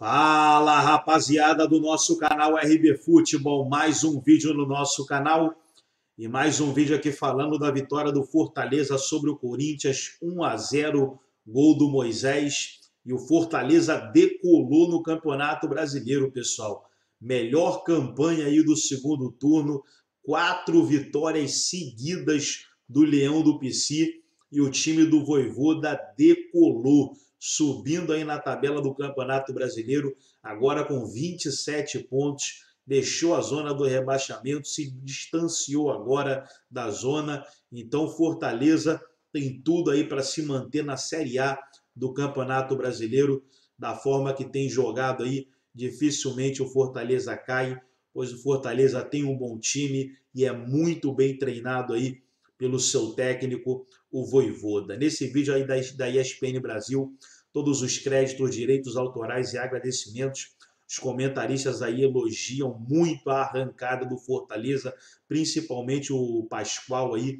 Fala rapaziada do nosso canal RB Futebol, mais um vídeo no nosso canal e mais um vídeo aqui falando da vitória do Fortaleza sobre o Corinthians, 1 a 0, gol do Moisés e o Fortaleza decolou no Campeonato Brasileiro, pessoal. Melhor campanha aí do segundo turno, quatro vitórias seguidas do Leão do Pici e o time do Voivoda decolou subindo aí na tabela do Campeonato Brasileiro, agora com 27 pontos, deixou a zona do rebaixamento, se distanciou agora da zona. Então, Fortaleza tem tudo aí para se manter na Série A do Campeonato Brasileiro, da forma que tem jogado aí, dificilmente o Fortaleza cai, pois o Fortaleza tem um bom time e é muito bem treinado aí pelo seu técnico, o Voivoda. Nesse vídeo aí da, da ESPN Brasil, todos os créditos, direitos autorais e agradecimentos. Os comentaristas aí elogiam muito a arrancada do Fortaleza, principalmente o Pascoal aí,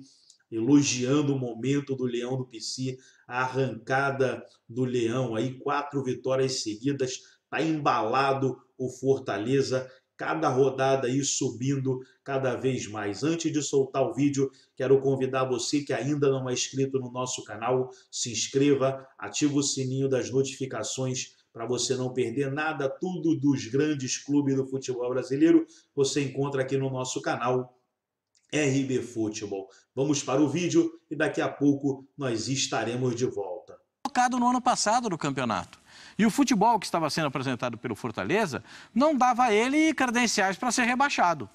elogiando o momento do Leão do PC, a arrancada do Leão aí, quatro vitórias seguidas, tá embalado o Fortaleza cada rodada aí subindo cada vez mais. Antes de soltar o vídeo, quero convidar você que ainda não é inscrito no nosso canal, se inscreva, ative o sininho das notificações para você não perder nada, tudo dos grandes clubes do futebol brasileiro, você encontra aqui no nosso canal RB Futebol. Vamos para o vídeo e daqui a pouco nós estaremos de volta. Colocado no ano passado no campeonato. E o futebol que estava sendo apresentado pelo Fortaleza não dava a ele credenciais para ser rebaixado.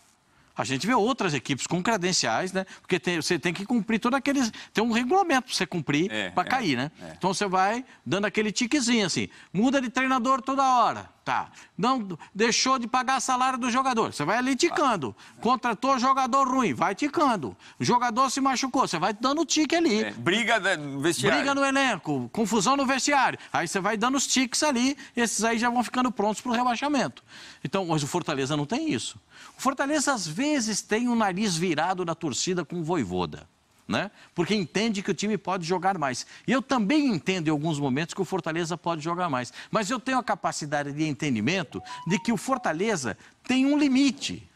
A gente vê outras equipes com credenciais, né? Porque tem, você tem que cumprir todos aqueles. Tem um regulamento para você cumprir é, para é, cair, né? É. Então você vai dando aquele tiquezinho assim. Muda de treinador toda hora. Tá. Não deixou de pagar salário do jogador. Você vai ali ticando. Contratou jogador ruim, vai ticando. O jogador se machucou, você vai dando tique ali. É. Briga no vestiário. Briga no elenco, confusão no vestiário. Aí você vai dando os tiques ali, esses aí já vão ficando prontos para o rebaixamento. Então, mas o Fortaleza não tem isso. O Fortaleza às vezes tem o um nariz virado na torcida com o Voivoda né? Porque entende que o time pode jogar mais. E eu também entendo em alguns momentos que o Fortaleza pode jogar mais. Mas eu tenho a capacidade de entendimento de que o Fortaleza tem um limite.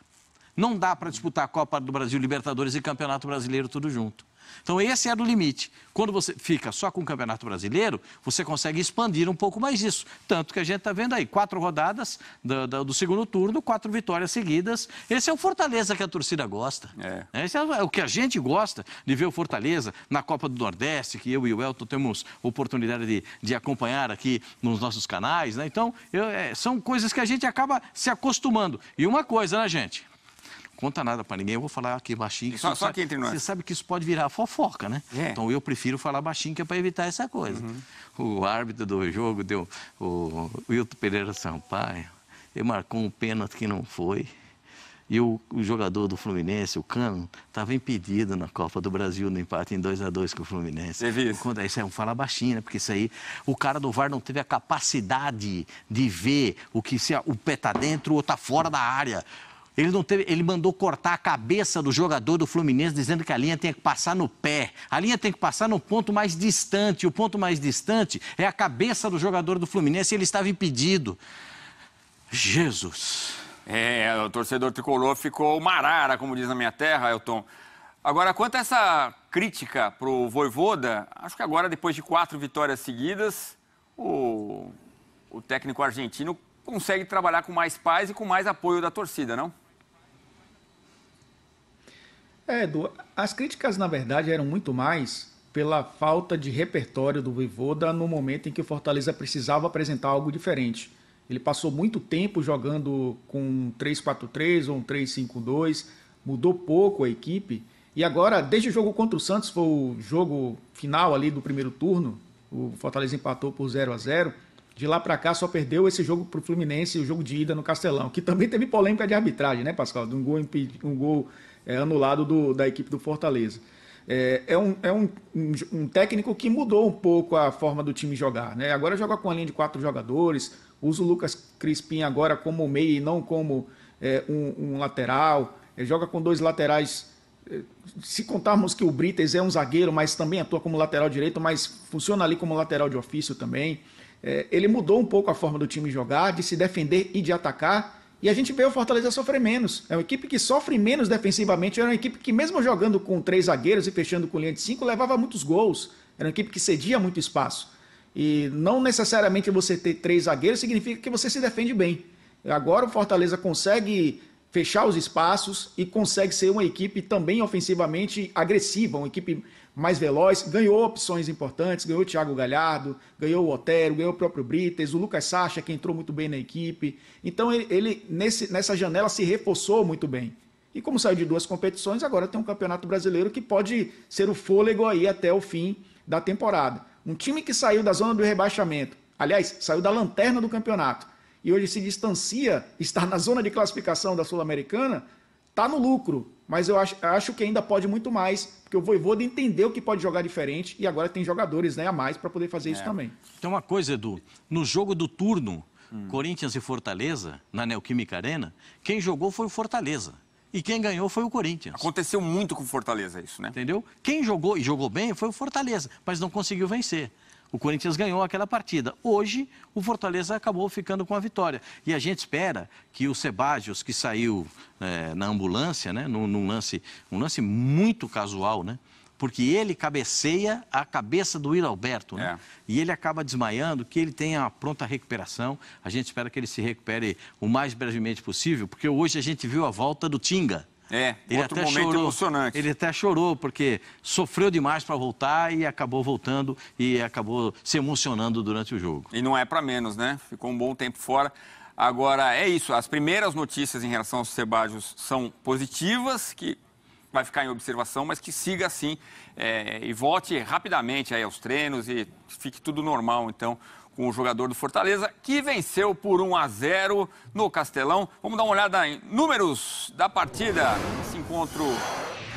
Não dá para disputar a Copa do Brasil, Libertadores e Campeonato Brasileiro tudo junto. Então, esse era é o limite. Quando você fica só com o Campeonato Brasileiro, você consegue expandir um pouco mais isso. Tanto que a gente está vendo aí, quatro rodadas do, do, do, segundo turno, quatro vitórias seguidas. Esse é o Fortaleza que a torcida gosta. É. Né? Esse é, é o que a gente gosta de ver o Fortaleza na Copa do Nordeste, que eu e o Elton temos oportunidade de, de acompanhar aqui nos nossos canais. Né? Então, eu, é, são coisas que a gente acaba se acostumando. E uma coisa, né, gente? conta nada para ninguém, eu vou falar aqui baixinho. Só, só sabe, entre nós. Você sabe que isso pode virar fofoca, né? É. Então eu prefiro falar baixinho que é para evitar essa coisa. Uhum. O árbitro do jogo deu o Wilton Pereira Sampaio, ele marcou um pênalti que não foi. E o, o, jogador do Fluminense, o Cano, estava impedido na Copa do Brasil no empate em 2 a 2 com o Fluminense. Você viu isso? Quando, isso é um falar baixinho, né? Porque isso aí, o cara do VAR não teve a capacidade de ver o que se o pé tá dentro ou tá fora da área. Ele, não teve, ele mandou cortar a cabeça do jogador do Fluminense, dizendo que a linha tem que passar no pé. A linha tem que passar no ponto mais distante. O ponto mais distante é a cabeça do jogador do Fluminense e ele estava impedido. Jesus. É, o torcedor tricolor ficou marara, como diz na minha terra, Elton. Agora, quanto a essa crítica pro Voivoda, acho que agora, depois de quatro vitórias seguidas, o, o técnico argentino consegue trabalhar com mais paz e com mais apoio da torcida, não? É, Edu, as críticas, na verdade, eram muito mais pela falta de repertório do Voivoda no momento em que o Fortaleza precisava apresentar algo diferente. Ele passou muito tempo jogando com um 3-4-3 ou um 3-5-2, mudou pouco a equipe. E agora, desde o jogo contra o Santos, foi o jogo final ali do primeiro turno, o Fortaleza empatou por 0 a 0 De lá para cá só perdeu esse jogo para o Fluminense, o jogo de ida no Castelão, que também teve polêmica de arbitragem, né, Pascal? De um gol, um gol é, anulado do, da equipe do Fortaleza. É, é, um, é um, um, técnico que mudou um pouco a forma do time jogar. Né? Agora joga com a linha de quatro jogadores, usa o Lucas Crispim agora como meio e não como é, um, um, lateral, é, joga com dois laterais. É, se contarmos que o Brites é um zagueiro, mas também atua como lateral direito, mas funciona ali como lateral de ofício também. É, ele mudou um pouco a forma do time jogar, de se defender e de atacar e a gente vê o Fortaleza sofrer menos. É uma equipe que sofre menos defensivamente. Era uma equipe que, mesmo jogando com três zagueiros e fechando com linha de cinco, levava muitos gols. Era uma equipe que cedia muito espaço. E não necessariamente você ter três zagueiros significa que você se defende bem. Agora o Fortaleza consegue fechar os espaços e consegue ser uma equipe também ofensivamente agressiva, uma equipe mais veloz, ganhou opções importantes, ganhou o Thiago Galhardo, ganhou o Otero, ganhou o próprio Brites, o Lucas Sacha, que entrou muito bem na equipe. Então ele, ele nesse, nessa janela se reforçou muito bem. E como saiu de duas competições, agora tem um campeonato brasileiro que pode ser o fôlego aí até o fim da temporada. Um time que saiu da zona do rebaixamento, aliás, saiu da lanterna do campeonato, e hoje se distancia, está na zona de classificação da Sul-Americana, tá no lucro, mas eu acho, acho que ainda pode muito mais, porque o Voivoda entendeu que pode jogar diferente e agora tem jogadores né, a mais para poder fazer é. isso também. Tem uma coisa, Edu, no jogo do turno, hum. Corinthians e Fortaleza, na Neoquímica Arena, quem jogou foi o Fortaleza. E quem ganhou foi o Corinthians. Aconteceu muito com o Fortaleza isso, né? Entendeu? Quem jogou e jogou bem foi o Fortaleza, mas não conseguiu vencer. O Corinthians ganhou aquela partida. Hoje, o Fortaleza acabou ficando com a vitória. E a gente espera que o Sebajos, que saiu é, na ambulância, né, num, num, lance, um lance muito casual, né? Porque ele cabeceia a cabeça do Will Alberto, né? É. E ele acaba desmaiando, que ele tenha a pronta recuperação. A gente espera que ele se recupere o mais brevemente possível, porque hoje a gente viu a volta do Tinga. É, ele outro até momento chorou, emocionante. Ele até chorou, porque sofreu demais para voltar e acabou voltando e acabou se emocionando durante o jogo. E não é para menos, né? Ficou um bom tempo fora. Agora, é isso. As primeiras notícias em relação aos Sebajos são positivas, que vai ficar em observação, mas que siga assim é, e volte rapidamente aí aos treinos e fique tudo normal, então, com o jogador do Fortaleza, que venceu por 1 a 0 no Castelão. Vamos dar uma olhada em números da partida, esse encontro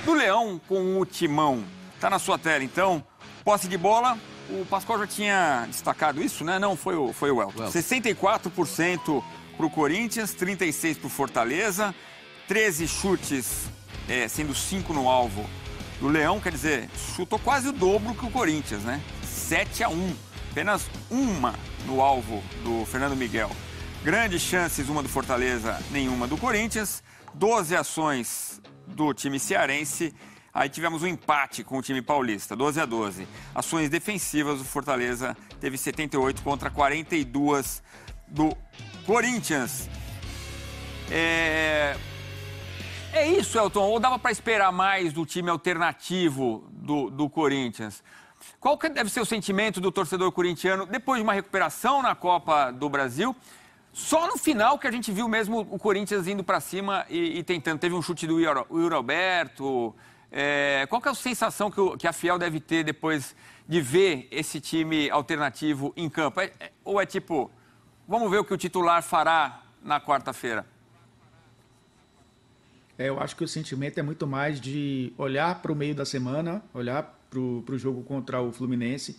do Leão com o Timão. Tá na sua tela, então. Posse de bola, o Pascoal já tinha destacado isso, né? Não, foi o, foi o Elton. 64% para o Corinthians, 36% para o Fortaleza, 13 chutes, é, sendo 5 no alvo do Leão, quer dizer, chutou quase o dobro que o Corinthians, né? 7 a 1 apenas uma no alvo do Fernando Miguel. Grandes chances, uma do Fortaleza, nenhuma do Corinthians. 12 ações do time cearense. Aí tivemos um empate com o time paulista, 12 a 12. Ações defensivas, o Fortaleza teve 78 contra 42 do Corinthians. É, é isso, Elton. Ou dava para esperar mais do time alternativo do, do Corinthians? Qual deve ser o sentimento do torcedor corintiano depois de uma recuperação na Copa do Brasil? Só no final que a gente viu mesmo o Corinthians indo para cima e, e, tentando. Teve um chute do Yuri Alberto. É, qual é a sensação que, o, que, a Fiel deve ter depois de ver esse time alternativo em campo? É, é, ou é tipo, vamos ver o que o titular fará na quarta-feira? É, eu acho que o sentimento é muito mais de olhar para o meio da semana, olhar para o jogo contra o Fluminense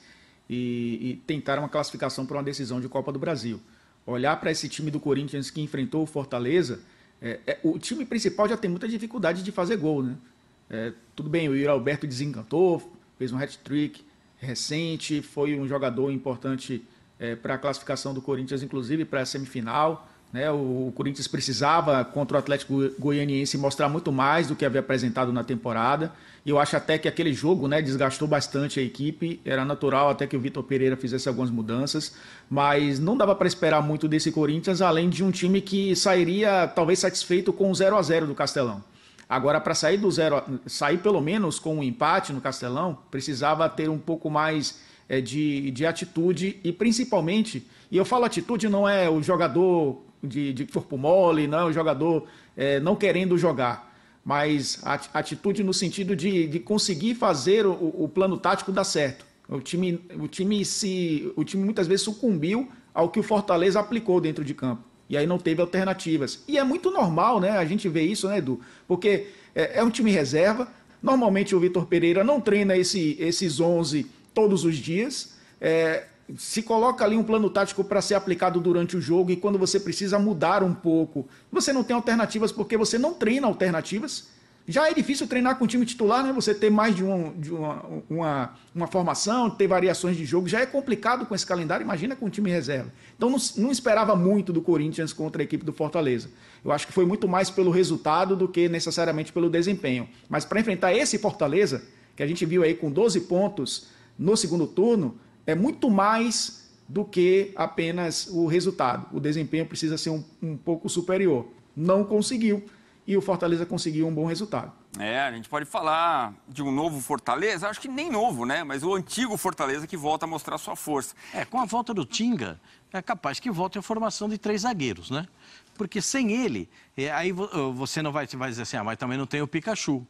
e, e tentar uma classificação para uma decisão de Copa do Brasil. Olhar para esse time do Corinthians que enfrentou o Fortaleza, é, é, o time principal já tem muita dificuldade de fazer gol, né? É, tudo bem, o Yuri Alberto desencantou, fez um hat-trick recente, foi um jogador importante é, para a classificação do Corinthians, inclusive para a semifinal. Né? O, Corinthians precisava, contra o Atlético Goianiense, mostrar muito mais do que havia apresentado na temporada. E eu acho até que aquele jogo né, desgastou bastante a equipe. Era natural até que o Vitor Pereira fizesse algumas mudanças. Mas não dava para esperar muito desse Corinthians, além de um time que sairia talvez satisfeito com o 0 a 0 do Castelão. Agora, para sair do zero, sair pelo menos com um empate no Castelão, precisava ter um pouco mais eh, de, de atitude e principalmente, e eu falo atitude, não é o jogador de, de corpo mole, não, o jogador é, não querendo jogar. Mas a atitude no sentido de, de conseguir fazer o, o plano tático dar certo. O time, o, time se, o time muitas vezes sucumbiu ao que o Fortaleza aplicou dentro de campo. E aí não teve alternativas. E é muito normal, né? A gente vê isso, né, Edu? Porque é, é um time reserva. Normalmente o Vitor Pereira não treina esse, esses 11 todos os dias. É, se coloca ali um plano tático para ser aplicado durante o jogo e quando você precisa mudar um pouco, você não tem alternativas porque você não treina alternativas. Já é difícil treinar com o time titular, né? Você ter mais de, um, de uma, uma, uma, formação, ter variações de jogo, já é complicado com esse calendário, imagina com o time reserva. Então não, não esperava muito do Corinthians contra a equipe do Fortaleza. Eu acho que foi muito mais pelo resultado do que necessariamente pelo desempenho. Mas para enfrentar esse Fortaleza, que a gente viu aí com 12 pontos no segundo turno, é muito mais do que apenas o resultado. O desempenho precisa ser um, um pouco superior. Não conseguiu e o Fortaleza conseguiu um bom resultado. É, a gente pode falar de um novo Fortaleza, acho que nem novo, né? Mas o antigo Fortaleza que volta a mostrar sua força. É, com a volta do Tinga, é capaz que volte a formação de três zagueiros, né? Porque sem ele, é, aí você não vai, vai dizer assim, ah, mas também não tem o Pikachu.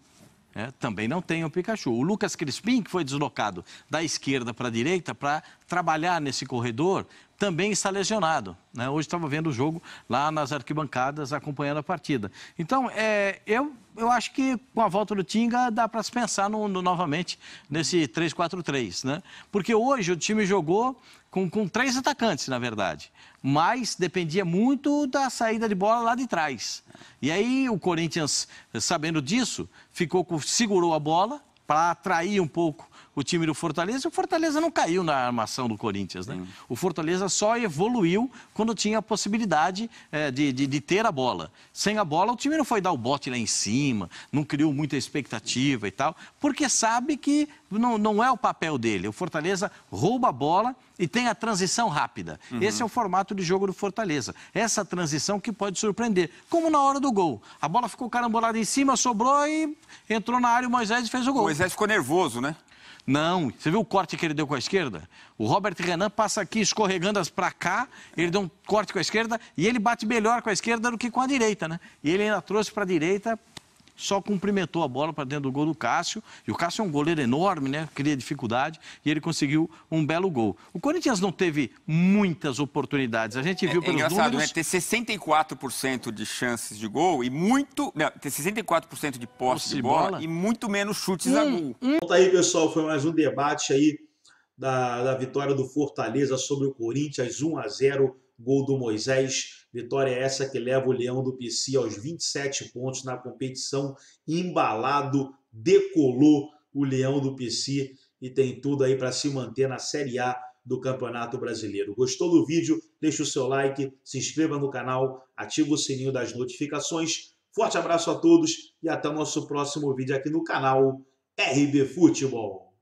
É, também não tem o Pikachu. O Lucas Crispim, que foi deslocado da esquerda para a direita para trabalhar nesse corredor, também está lesionado. Né? Hoje estava vendo o jogo lá nas arquibancadas, acompanhando a partida. Então, é, eu, eu acho que com a volta do Tinga dá para se pensar no, no, novamente nesse 3-4-3. Né? Porque hoje o time jogou com, com três atacantes, na verdade. Mas dependia muito da saída de bola lá de trás. E aí o Corinthians, sabendo disso, ficou com, segurou a bola para atrair um pouco o time do Fortaleza. O Fortaleza não caiu na armação do Corinthians, né? O Fortaleza só evoluiu quando tinha a possibilidade é, de, de, de, ter a bola. Sem a bola, o time não foi dar o bote lá em cima, não criou muita expectativa e tal, porque sabe que não, não é o papel dele. O Fortaleza rouba a bola e tem a transição rápida. Uhum. Esse é o formato de jogo do Fortaleza. Essa transição que pode surpreender, como na hora do gol. A bola ficou carambolada em cima, sobrou e entrou na área o Moisés fez o gol. O Moisés ficou nervoso, né? Não, você viu o corte que ele deu com a esquerda? O Robert Renan passa aqui escorregando as para cá, ele deu um corte com a esquerda e ele bate melhor com a esquerda do que com a direita, né? E ele ainda trouxe para a direita só cumprimentou a bola para dentro do gol do Cássio. E o Cássio é um goleiro enorme, né? Cria dificuldade e ele conseguiu um belo gol. O Corinthians não teve muitas oportunidades. A gente é, viu é, pelos é engraçado, números... né? Ter 64% de chances de gol e muito... Não, ter 64% de posse de bola, bola, e muito menos chutes hum, a gol. Hum. Volta aí, pessoal. Foi mais um debate aí da, da vitória do Fortaleza sobre o Corinthians. 1 a 0 gol do Moisés Vitória é essa que leva o Leão do PC aos 27 pontos na competição. Embalado, decolou o Leão do PC e tem tudo aí para se manter na Série A do Campeonato Brasileiro. Gostou do vídeo? Deixe o seu like, se inscreva no canal, ative o sininho das notificações. Forte abraço a todos e até o nosso próximo vídeo aqui no canal RB Futebol.